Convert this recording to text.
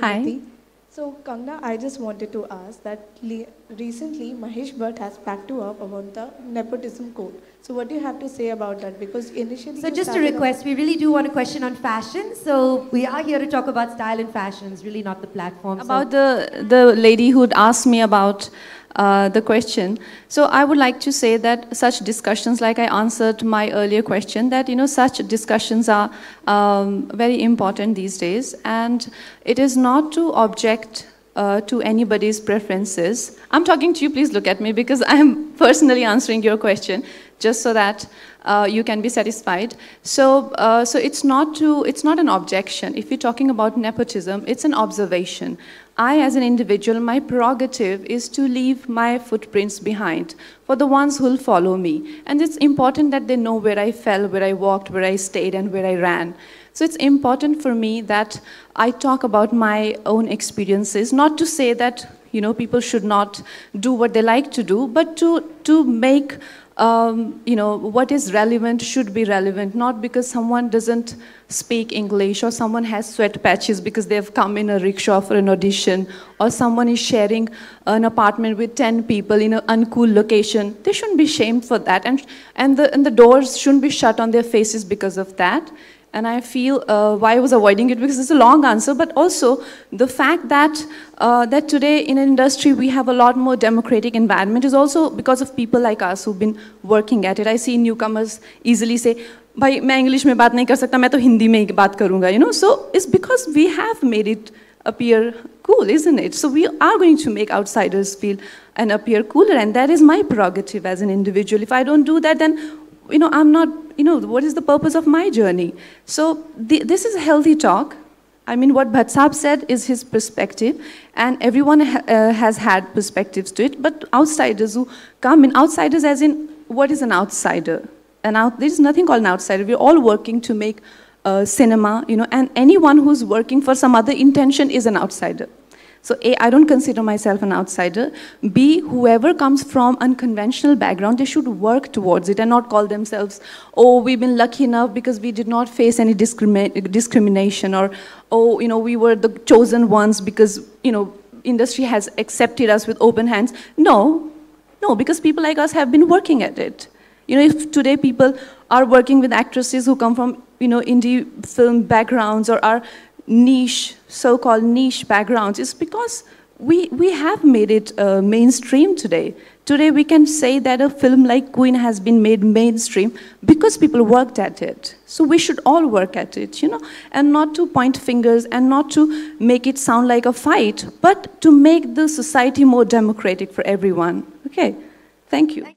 Hi. So, Kangna, I just wanted to ask that recently Mahesh Bhatt has packed you up about the nepotism code. So, what do you have to say about that? Because initially. So, just a request we really do want a question on fashion. So, we are here to talk about style and fashion, it's really not the platform. About so. the, the lady who'd asked me about uh, the question. So I would like to say that such discussions, like I answered my earlier question, that you know such discussions are um, very important these days, and it is not to object uh, to anybody's preferences. I'm talking to you, please look at me because I'm personally answering your question just so that uh, you can be satisfied. So, uh, so it's, not to, it's not an objection. If you're talking about nepotism, it's an observation. I, as an individual, my prerogative is to leave my footprints behind for the ones who'll follow me. And it's important that they know where I fell, where I walked, where I stayed, and where I ran. So it's important for me that I talk about my own experiences, not to say that you know people should not do what they like to do, but to to make um, you know, what is relevant should be relevant, not because someone doesn't speak English or someone has sweat patches because they've come in a rickshaw for an audition or someone is sharing an apartment with 10 people in an uncool location. They shouldn't be shamed for that and, and, the, and the doors shouldn't be shut on their faces because of that and I feel uh, why I was avoiding it because it's a long answer, but also the fact that uh, that today in industry we have a lot more democratic environment is also because of people like us who've been working at it. I see newcomers easily say, "Bhai, मैं English में बात नहीं i सकता, talk तो Hindi. में बात करूँगा," you know. So it's because we have made it appear cool, isn't it? So we are going to make outsiders feel and appear cooler, and that is my prerogative as an individual. If I don't do that, then you know, I'm not, you know, what is the purpose of my journey? So the, this is a healthy talk. I mean, what Bhatsab said is his perspective, and everyone ha uh, has had perspectives to it, but outsiders who come in, outsiders as in, what is an outsider? And out, there's nothing called an outsider. We're all working to make uh, cinema, you know, and anyone who's working for some other intention is an outsider. So A, I don't consider myself an outsider. B, whoever comes from unconventional background, they should work towards it and not call themselves, oh, we've been lucky enough because we did not face any discrimi discrimination or, oh, you know, we were the chosen ones because, you know, industry has accepted us with open hands. No, no, because people like us have been working at it. You know, if today people are working with actresses who come from, you know, indie film backgrounds or are niche, so-called niche backgrounds is because we, we have made it uh, mainstream today. Today we can say that a film like Queen has been made mainstream because people worked at it. So we should all work at it, you know, and not to point fingers and not to make it sound like a fight, but to make the society more democratic for everyone. Okay, thank you.